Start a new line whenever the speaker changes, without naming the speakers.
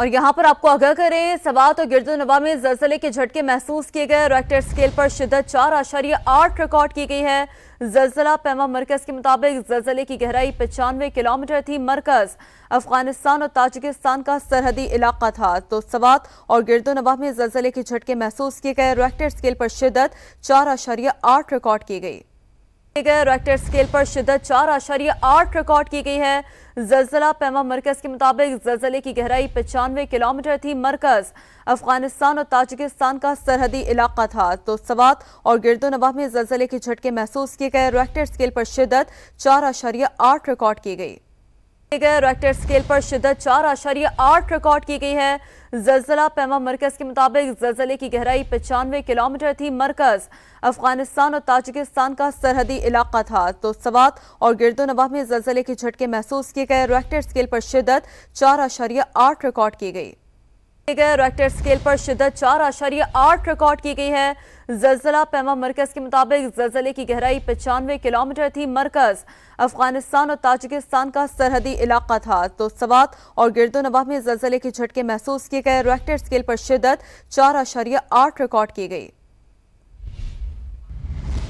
और यहाँ पर आपको आगाह करें सवात और नवा में जलसले के झटके महसूस किए गए रेक्टर स्केल पर शिदत चार आशार्य आठ रिकॉर्ड की गई है जलसला पैमा मरकज के मुताबिक जलसले की गहराई पचानवे किलोमीटर थी मरकज अफगानिस्तान और ताजिकिस्तान का सरहदी इलाका था तो सवात और नवा में जलसले के झटके महसूस किए गए रेक्टर स्केल पर शिदत चार आशार्य आठ रिकॉर्ड की गई रेक्टर स्केल पर शिदत चार आशारिया आठ रिकॉर्ड की गई है जलजिला पैमा मरकज के मुताबिक जलजिले की गहराई पचानवे किलोमीटर थी मरकज अफगानिस्तान और ताजिकिस्तान का सरहदी इलाका था तो सवात और गिरदो नवा में जलजिले के झटके महसूस किए गए रेक्टर स्केल पर शिदत चार आशारिया आठ रिकॉर्ड की गई गए रेक्टर स्केल पर शिदत चार आशारी आठ रिकॉर्ड की गई है जलजिला पैमा मरकज के मुताबिक जलजिले की गहराई पचानवे किलोमीटर थी मरकज अफगानिस्तान और ताजिकिस्तान का सरहदी इलाका था तो सवात और गिरदोनबा में जलजिले के झटके महसूस किए गए रेक्टर स्केल पर शिदत चार आशार्य आठ रिकॉर्ड की गई रेक्टर स्केल पर शिदत चार आशारिया आठ रिकॉर्ड की गई है जलजिला पैमा मरकज के मुताबिक जलजिले की गहराई पचानवे किलोमीटर थी मरकज अफगानिस्तान और ताजिकिस्तान का सरहदी इलाका था तो सवात और गिरदो नवा में जलजिले के झटके महसूस किए गए रेक्टर स्केल पर शिदत चार आशारिया आठ रिकॉर्ड की गई